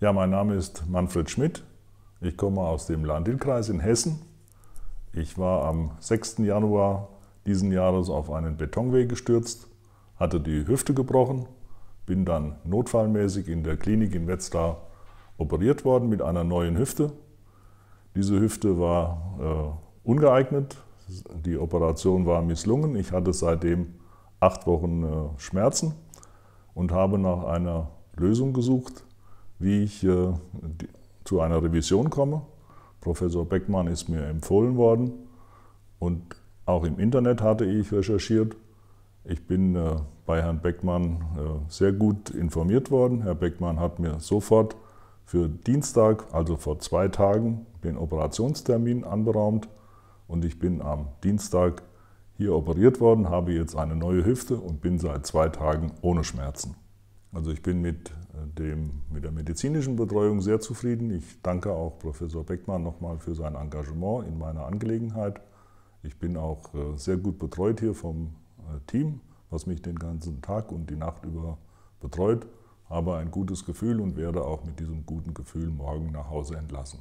Ja, mein Name ist Manfred Schmidt. Ich komme aus dem Landil-Kreis in Hessen. Ich war am 6. Januar diesen Jahres auf einen Betonweg gestürzt, hatte die Hüfte gebrochen, bin dann notfallmäßig in der Klinik in Wetzlar operiert worden mit einer neuen Hüfte. Diese Hüfte war äh, ungeeignet, die Operation war misslungen. Ich hatte seitdem acht Wochen äh, Schmerzen und habe nach einer Lösung gesucht, wie ich äh, die, zu einer Revision komme. Professor Beckmann ist mir empfohlen worden und auch im Internet hatte ich recherchiert. Ich bin äh, bei Herrn Beckmann äh, sehr gut informiert worden. Herr Beckmann hat mir sofort für Dienstag, also vor zwei Tagen, den Operationstermin anberaumt und ich bin am Dienstag hier operiert worden, habe jetzt eine neue Hüfte und bin seit zwei Tagen ohne Schmerzen. Also ich bin mit, äh, dem, mit der medizinischen Betreuung sehr zufrieden. Ich danke auch Professor Beckmann nochmal für sein Engagement in meiner Angelegenheit. Ich bin auch äh, sehr gut betreut hier vom äh, Team, was mich den ganzen Tag und die Nacht über betreut. Habe ein gutes Gefühl und werde auch mit diesem guten Gefühl morgen nach Hause entlassen.